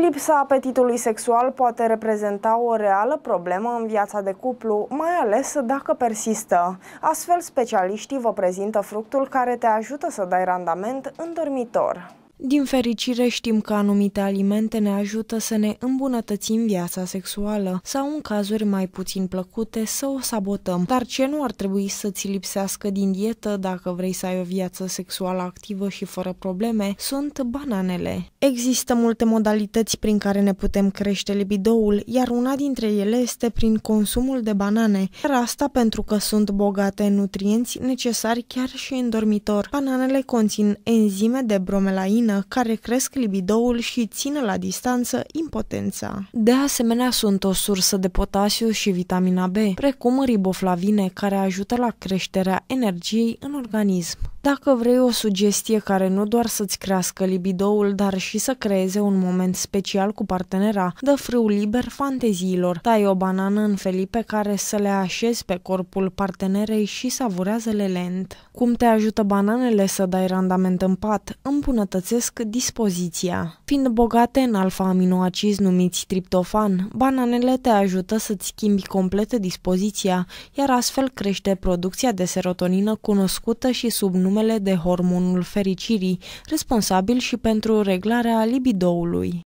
Lipsa apetitului sexual poate reprezenta o reală problemă în viața de cuplu, mai ales dacă persistă. Astfel, specialiștii vă prezintă fructul care te ajută să dai randament în dormitor. Din fericire știm că anumite alimente ne ajută să ne îmbunătățim viața sexuală sau în cazuri mai puțin plăcute să o sabotăm. Dar ce nu ar trebui să ți lipsească din dietă dacă vrei să ai o viață sexuală activă și fără probleme sunt bananele. Există multe modalități prin care ne putem crește libidoul, iar una dintre ele este prin consumul de banane, iar asta pentru că sunt bogate în nutrienți necesari chiar și în dormitor. Bananele conțin enzime de bromelain vină care cresc libidoul și țin la distanță impotența. De asemenea, sunt o sursă de potasiu și vitamina B, precum riboflavine care ajută la creșterea energiei în organism. Dacă vrei o sugestie care nu doar să-ți crească libidoul, dar și să creeze un moment special cu partenera, dă frâu liber fanteziilor. Tai o banană în felipe care să le așezi pe corpul partenerei și savurează-le lent. Cum te ajută bananele să dai randament în pat? Îmbunătățesc dispoziția. Fiind bogate în alfa-aminoacizi numiți triptofan, bananele te ajută să-ți schimbi complet dispoziția, iar astfel crește producția de serotonină cunoscută și sub nume numele de hormonul fericirii, responsabil și pentru reglarea libidoului.